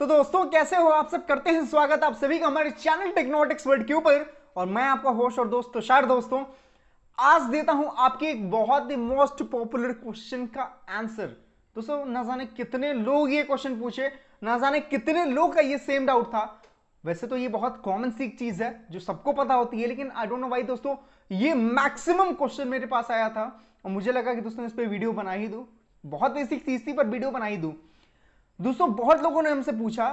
तो दोस्तों कैसे हो आप सब करते हैं स्वागत आप सभी का हमारे चैनल टेक्नोटिक्स वर्ल्ड के ऊपर और मैं आपका होस्ट और दोस्त तुषार दोस्तों आज देता हूं आपके एक बहुत ही मोस्ट पॉपुलर क्वेश्चन का आंसर दोस्तों ना जाने कितने लोग ये क्वेश्चन पूछे ना जाने कितने लोग का ये सेम डाउट था वैसे तो ये बहुत कॉमन सी चीज है जो सबको पता होती है लेकिन आई डोंट नो वाई दोस्तों ये मैक्सिमम क्वेश्चन मेरे पास आया था और मुझे लगा कि दोस्तों इस पर वीडियो बना ही दू बहुत बेसिक चीज थी पर वीडियो बना ही दू दोस्तों बहुत लोगों ने हमसे पूछा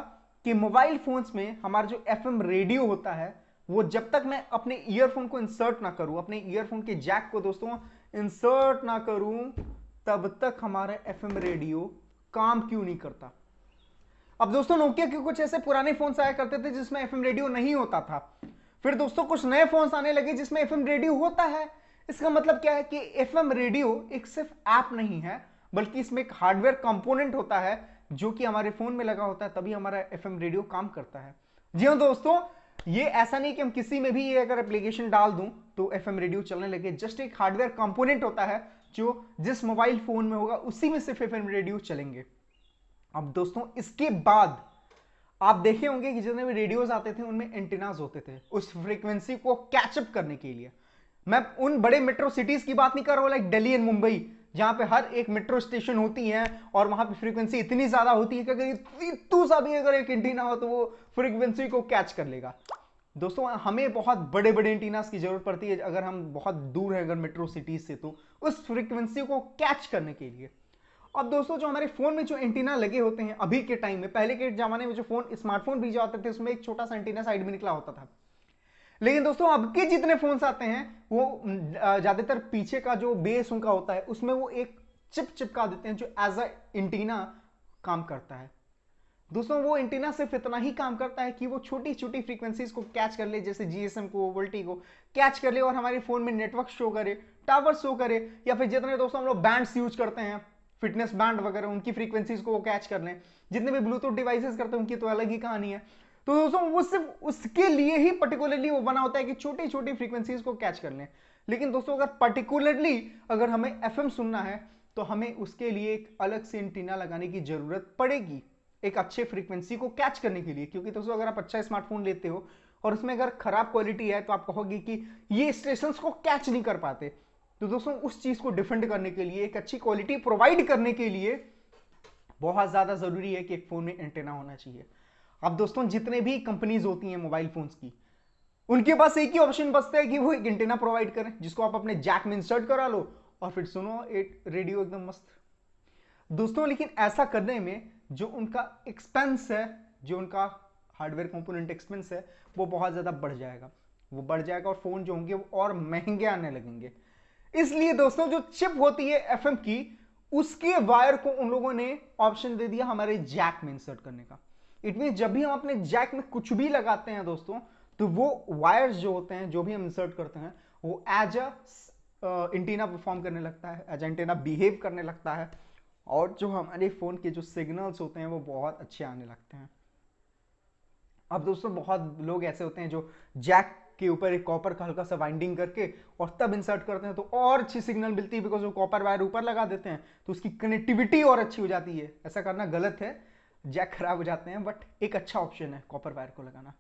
कि मोबाइल फोन्स में हमारा जो एफ रेडियो होता है वो जब तक मैं अपने ईयरफोन को इंसर्ट ना करूं अपने ईयरफोन के जैक को दोस्तों इंसर्ट ना करूं तब तक हमारा एफ रेडियो काम क्यों नहीं करता अब दोस्तों नोकिया के कुछ ऐसे पुराने फोन आया करते थे जिसमें एफ रेडियो नहीं होता था फिर दोस्तों कुछ नए फोन आने लगे जिसमें एफ रेडियो होता है इसका मतलब क्या है कि एफ रेडियो एक सिर्फ ऐप नहीं है बल्कि इसमें एक हार्डवेयर कंपोनेंट होता है जो कि हमारे फोन में लगा होता है तभी हमारा एफ रेडियो काम करता है जी हाँ दोस्तों ये ऐसा नहीं कि हम किसी में भी ये अगर एप्लीकेशन डाल दूं तो एफ रेडियो चलने लगे जस्ट एक हार्डवेयर कंपोनेंट होता है जो जिस मोबाइल फोन में होगा उसी में सिर्फ एफ रेडियो चलेंगे अब दोस्तों इसके बाद आप देखे होंगे कि जितने भी रेडियोज आते थे उनमें एंटीनाज होते थे उस फ्रिक्वेंसी को कैचअप करने के लिए मैं उन बड़े मेट्रो सिटीज की बात नहीं कर रहा हूं लाइक दिल्ली एंड मुंबई जहाँ पे हर एक मेट्रो स्टेशन होती है और वहां पे फ्रीक्वेंसी इतनी ज़्यादा होती है कि अगर इतू सा भी अगर एक एंटीना हो तो वो फ्रीक्वेंसी को कैच कर लेगा दोस्तों हमें बहुत बड़े बड़े एंटीनास की ज़रूरत पड़ती है अगर हम बहुत दूर है अगर मेट्रो सिटीज़ से तो उस फ्रिक्वेंसी को कैच करने के लिए अब दोस्तों जो हमारे फ़ोन में जो एंटीना लगे होते हैं अभी के टाइम में पहले के ज़माने में जो फ़ोन स्मार्टफोन भी जो आते थे उसमें एक छोटा सा एंटीना साइड में निकला होता था लेकिन दोस्तों अब के जितने फोन आते हैं वो ज़्यादातर पीछे का जो बेस उनका होता है उसमें वो एक चिप चिपका देते हैं जो एज अ इंटीना काम करता है दोस्तों वो एंटीना सिर्फ इतना ही काम करता है कि वो छोटी छोटी फ्रीक्वेंसीज को कैच कर ले जैसे जीएसएम को वोल्टी को कैच कर ले और हमारे फोन में नेटवर्क शो करे टावर शो करे या फिर जितने दोस्तों हम लोग बैंड्स यूज करते हैं फिटनेस बैंड वगैरह उनकी फ्रीक्वेंसीज को वो कैच कर लें जितने भी ब्लूटूथ डिवाइसेज करते हैं उनकी तो अलग ही कहानी है तो दोस्तों वो सिर्फ उसके लिए ही पर्टिकुलरली वो बना होता है कि छोटी छोटी फ्रीक्वेंसीज को कैच कर लें लेकिन दोस्तों अगर पर्टिकुलरली अगर हमें एफ सुनना है तो हमें उसके लिए एक अलग से एंटीना लगाने की जरूरत पड़ेगी एक अच्छे फ्रीक्वेंसी को कैच करने के लिए क्योंकि दोस्तों अगर आप अच्छा स्मार्टफोन लेते हो और उसमें अगर खराब क्वालिटी है तो आप कहोगे कि ये स्टेशन को कैच नहीं कर पाते तो दोस्तों उस चीज को डिफेंड करने के लिए एक अच्छी क्वालिटी प्रोवाइड करने के लिए बहुत ज्यादा जरूरी है कि एक फोन में एंटेना होना चाहिए अब दोस्तों जितने भी कंपनीज होती हैं मोबाइल फोन्स की उनके पास एक ही ऑप्शन बचता है कि वो एक एंटेना प्रोवाइड करें जिसको आप अपने जैक में इंसर्ट करा लो और फिर सुनो एट रेडियो एकदम मस्त दोस्तों लेकिन ऐसा करने में जो उनका एक्सपेंस है जो उनका हार्डवेयर कंपोनेंट एक्सपेंस है वो बहुत ज़्यादा बढ़ जाएगा वो बढ़ जाएगा और फ़ोन जो होंगे वो और महंगे आने लगेंगे इसलिए दोस्तों जो चिप होती है एफ की उसके वायर को उन लोगों ने ऑप्शन दे दिया हमारे जैक में इंसर्ट करने का इट मीन जब भी हम अपने जैक में कुछ भी लगाते हैं दोस्तों तो वो वायर्स जो होते हैं जो भी हम इंसर्ट करते हैं वो एज अ इंटीना परफॉर्म करने लगता है एज एंटीना बिहेव करने लगता है और जो हमारे फ़ोन के जो सिग्नल्स होते हैं वो बहुत अच्छे आने लगते हैं अब दोस्तों बहुत लोग ऐसे होते हैं जो जैक के ऊपर एक कॉपर का हल्का सा वाइंडिंग करके और तब इंसर्ट करते हैं तो और अच्छी सिग्नल मिलती है बिकॉज वो कॉपर वायर ऊपर लगा देते हैं तो उसकी कनेक्टिविटी और अच्छी हो जाती है ऐसा करना गलत है जैक खराब हो जाते हैं बट एक अच्छा ऑप्शन है कॉपर वायर को लगाना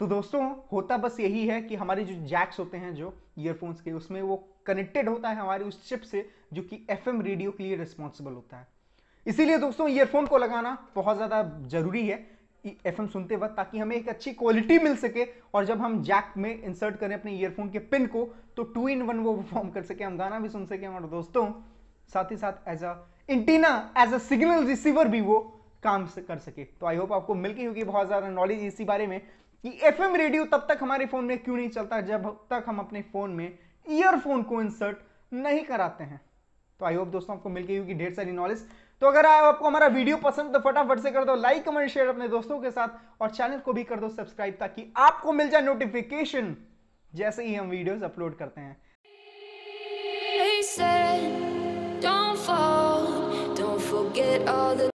तो दोस्तों होता बस यही है कि हमारे जो जैक्स होते हैं जो ईयरफोन्स के उसमें वो कनेक्टेड होता है हमारे उस चिप से जो कि एफ रेडियो के लिए रिस्पॉन्सिबल होता है इसीलिए दोस्तों ईयरफोन को लगाना बहुत ज़्यादा ज़रूरी है एफ सुनते वक्त ताकि हमें एक अच्छी क्वालिटी मिल सके और जब हम जैक में इंसर्ट करें अपने ईयरफोन के पिन को तो टू इन वन वो परफॉर्म कर सके हम गाना भी सुन सके और दोस्तों साथ ही साथ as a antenna as a signal receiver भी वो काम कर सके तो आई होप आपको मिल गई होगी बहुत ज़्यादा नॉलेज इसी बारे में कि एफएम रेडियो तब तक हमारे फ़ोन में क्यों नहीं चलता जब तक हम अपने फ़ोन में ईयरफोन को इंसर्ट नहीं कराते हैं तो आई होप दोस्तों आपको मिल गई होगी ढेर सारी नॉलेज तो अगर आपको हमारा वीडियो पसंद तो फटाफट से कर दो लाइक कमेंट शेयर अपने दोस्तों के साथ और चैनल को भी कर दो सब्सक्राइब ताकि आपको मिल जाए नोटिफिकेशन जैसे ही हम वीडियोस अपलोड करते हैं don't fall, don't forget all the